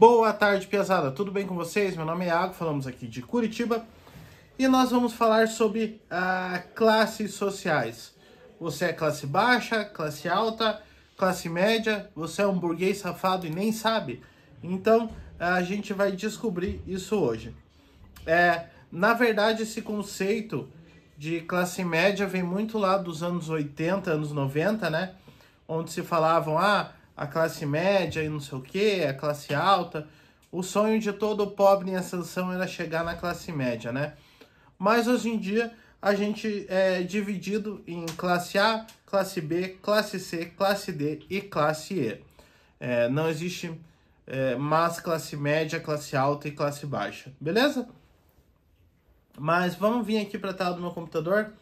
Boa tarde, pesada. Tudo bem com vocês? Meu nome é Iago, falamos aqui de Curitiba e nós vamos falar sobre ah, classes sociais. Você é classe baixa, classe alta, classe média, você é um burguês safado e nem sabe? Então, a gente vai descobrir isso hoje. É, na verdade, esse conceito de classe média vem muito lá dos anos 80, anos 90, né? Onde se falavam, ah, a classe média e não sei o que, a classe alta. O sonho de todo pobre em ascensão era chegar na classe média, né? Mas hoje em dia a gente é dividido em classe A, classe B, classe C, classe D e classe E. É, não existe é, mais classe média, classe alta e classe baixa, beleza? Mas vamos vir aqui para a tela do meu computador.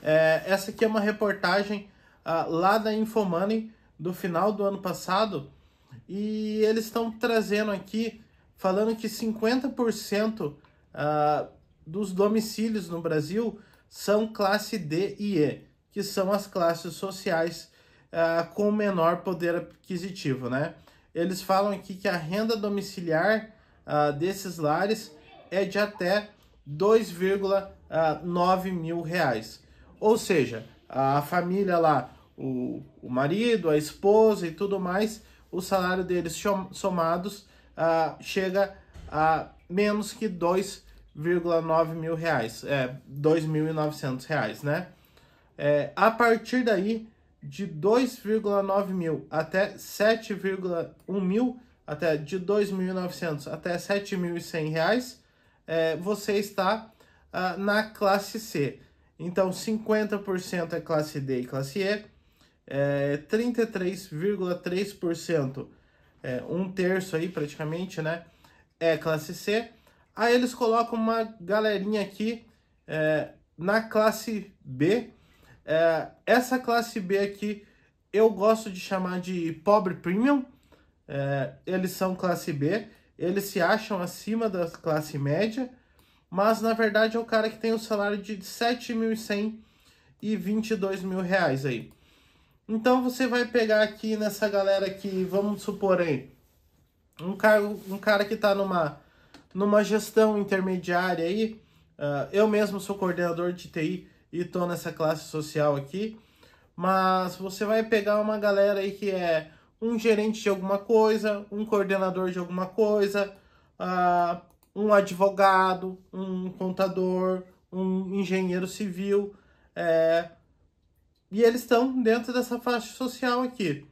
É, essa aqui é uma reportagem ah, lá da Infomoney do final do ano passado, e eles estão trazendo aqui, falando que 50% uh, ah, dos domicílios no Brasil são classe D e E, que são as classes sociais uh, com menor poder aquisitivo, né? Eles falam aqui que a renda domiciliar uh, desses lares é de até 2,9 mil reais. Ou seja, a família lá o, o marido, a esposa e tudo mais, o salário deles somados ah, chega a menos que 2,9 mil reais, é, 2.900 reais, né? É, a partir daí, de 2,9 mil até 7,1 mil, até de 2.900 até 7.100 reais, é, você está ah, na classe C. Então, 50% é classe D e classe E, é, 33,3%, é, um terço aí praticamente, né? É classe C. Aí eles colocam uma galerinha aqui é, na classe B. É, essa classe B aqui eu gosto de chamar de pobre premium. É, eles são classe B, eles se acham acima da classe média, mas na verdade é o cara que tem um salário de 7.100 e mil reais aí. Então você vai pegar aqui nessa galera que, vamos supor aí, um cara, um cara que está numa, numa gestão intermediária aí, uh, eu mesmo sou coordenador de TI e estou nessa classe social aqui, mas você vai pegar uma galera aí que é um gerente de alguma coisa, um coordenador de alguma coisa, uh, um advogado, um contador, um engenheiro civil, é, e eles estão dentro dessa faixa social aqui.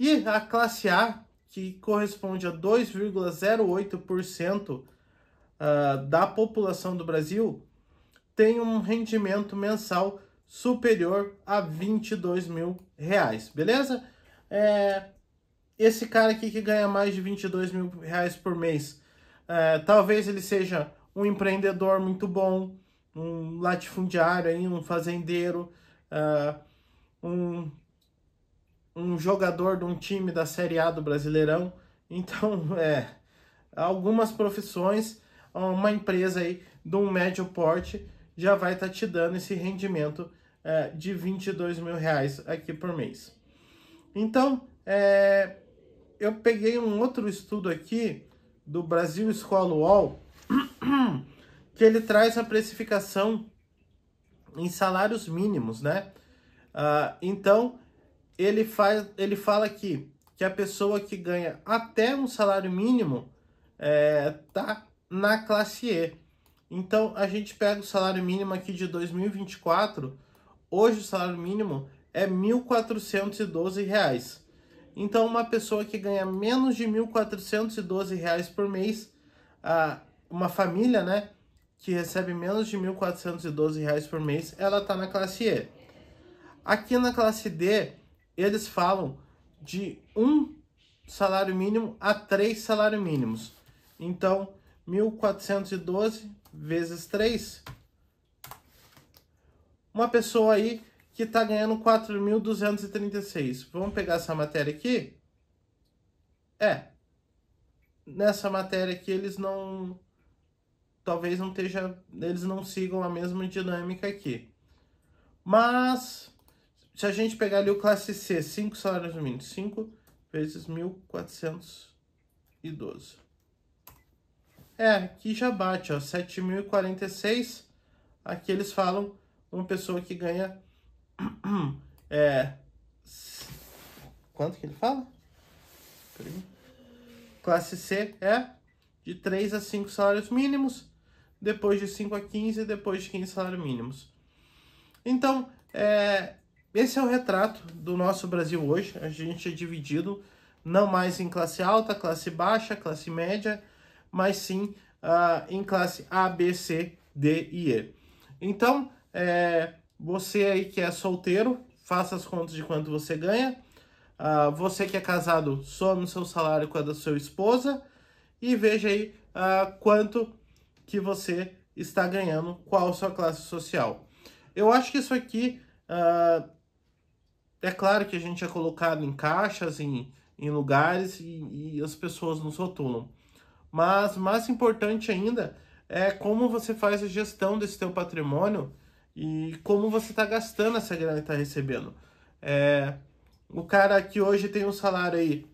E a classe A, que corresponde a 2,08% ah, da população do Brasil, tem um rendimento mensal superior a 22 mil reais, beleza? É, esse cara aqui que ganha mais de 22 mil reais por mês, é, talvez ele seja um empreendedor muito bom, um latifundiário, aí, um fazendeiro, uh, um, um jogador de um time da Série A do Brasileirão. Então, é, algumas profissões, uma empresa aí de um médio porte já vai estar tá te dando esse rendimento uh, de 22 mil reais aqui por mês. Então, é, eu peguei um outro estudo aqui do Brasil Escola UOL, que ele traz a precificação em salários mínimos, né? Uh, então, ele, faz, ele fala aqui que a pessoa que ganha até um salário mínimo é, tá na classe E. Então, a gente pega o salário mínimo aqui de 2024, hoje o salário mínimo é R$ 1.412. Então, uma pessoa que ganha menos de R$ 1.412 por mês, a, ah, uma família, né, que recebe menos de R$ 1.412 por mês, ela está na classe E. Aqui na classe D, eles falam de um salário mínimo a três salários mínimos. Então, 1.412 vezes 3. Uma pessoa aí que está ganhando 4.236. Vamos pegar essa matéria aqui? É. Nessa matéria aqui, eles não talvez não esteja, eles não sigam a mesma dinâmica aqui. Mas se a gente pegar ali o classe C, 5 salários mínimos, 5 vezes 1.412. É, aqui já bate, ó, 7.046. Aqui eles falam uma pessoa que ganha é quanto que ele fala? Classe C é de 3 a 5 salários mínimos depois de 5 a 15, depois de 15 salários mínimos. Então, é, esse é o retrato do nosso Brasil hoje. A gente é dividido não mais em classe alta, classe baixa, classe média, mas sim uh, em classe A, B, C, D e E. Então, é, você aí que é solteiro, faça as contas de quanto você ganha. Uh, você que é casado, some o seu salário com a da sua esposa e veja aí uh, quanto que você está ganhando, qual sua classe social. Eu acho que isso aqui uh, é claro que a gente é colocado em caixas, em, em lugares e, e as pessoas nos rotulam. Mas mais importante ainda é como você faz a gestão desse teu patrimônio e como você está gastando essa grana que está recebendo. É, o cara que hoje tem um salário aí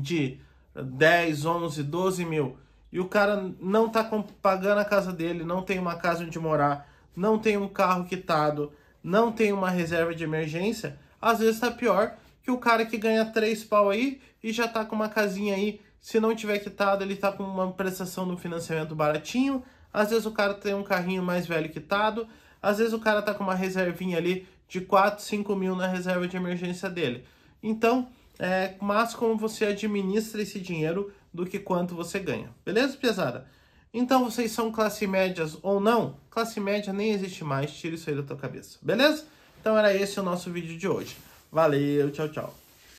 de 10, 11, 12 mil, e o cara não tá pagando a casa dele, não tem uma casa onde morar, não tem um carro quitado, não tem uma reserva de emergência, às vezes tá pior que o cara que ganha três pau aí e já tá com uma casinha aí, se não tiver quitado, ele tá com uma prestação no financiamento baratinho, às vezes o cara tem um carrinho mais velho quitado, às vezes o cara tá com uma reservinha ali de 4, 5 mil na reserva de emergência dele. Então, é, mas como você administra esse dinheiro do que quanto você ganha. Beleza, pesada? Então vocês são classe médias ou não? Classe média nem existe mais, tira isso aí da tua cabeça. Beleza? Então era esse o nosso vídeo de hoje. Valeu, tchau, tchau.